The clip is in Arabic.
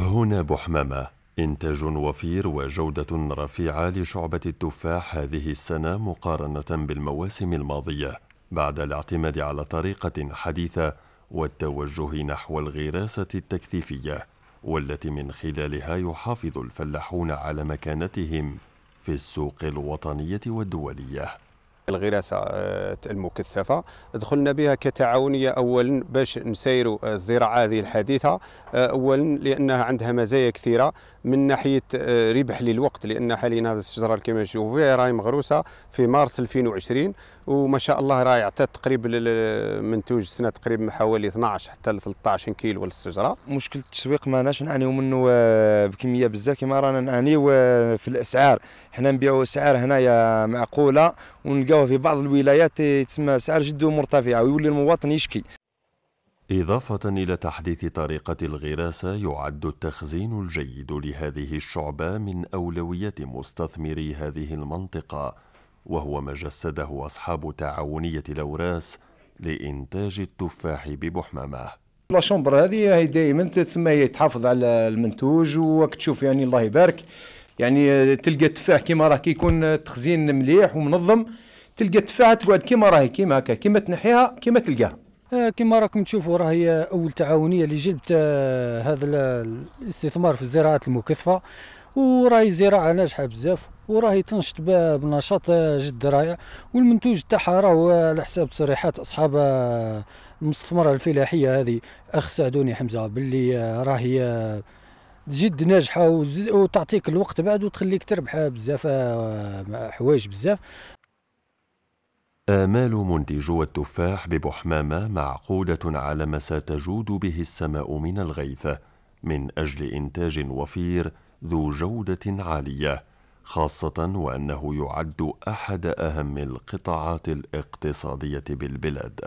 هنا بحمامة إنتاج وفير وجودة رفيعة لشعبة التفاح هذه السنة مقارنة بالمواسم الماضية بعد الاعتماد على طريقة حديثة والتوجه نحو الغراسة التكثيفية والتي من خلالها يحافظ الفلاحون على مكانتهم في السوق الوطنية والدولية الغراسه آه، المكثفه دخلنا بها كتعاونيه اولا باش نسيروا آه، الزراعه هذه الحديثه آه، اولا لانها عندها مزايا كثيره من ناحيه ربح للوقت لان حاليا هذه الشجره كما تشوفوا راهي مغروسه في مارس 2020 وما شاء الله راه يعطي تقريبا منتوج السنه تقريبا حوالي 12 حتى 13 كيلو للشجره مشكل التسويق ماناش نعانيو منه آه، بكميه بزاف كما رانا نعانيو آه، في الاسعار حنا نبيعوا اسعار هنايا معقوله ونلقاوها في بعض الولايات آه، تسمى اسعار جد مرتفعه ويولي المواطن يشكي إضافة إلى تحديث طريقة الغراسة يعد التخزين الجيد لهذه الشعبة من أولويات مستثمري هذه المنطقة وهو ما جسده أصحاب تعاونية الأوراس لإنتاج التفاح ببحمامه لا شومبر هذه هي دائما تسمى هي تحافظ على المنتوج وقت تشوف يعني الله يبارك يعني تلقى التفاح كيما راه كيكون تخزين مليح ومنظم تلقى التفاح تقعد كيما راهي كيما هكا كيما تنحيها كيما تلقاها آه، كما راكم تشوفوا راه هي اول تعاونيه اللي جلبت آه، هذا الاستثمار في الزراعات المكثفه وراهي زراعه ناجحه بزاف وراهي تنشط بنشاط جد رائع والمنتوج تاعها راهو على حساب تصريحات اصحاب المستثمره الفلاحيه هذه اخ سعدوني حمزه باللي راهي جد ناجحه وتعطيك الوقت بعد وتخليك تربح بزاف حوايج بزاف آمال منتجو التفاح ببحمامة معقودة على ما ستجود به السماء من الغيث من أجل إنتاج وفير ذو جودة عالية خاصة وأنه يعد أحد أهم القطاعات الاقتصادية بالبلاد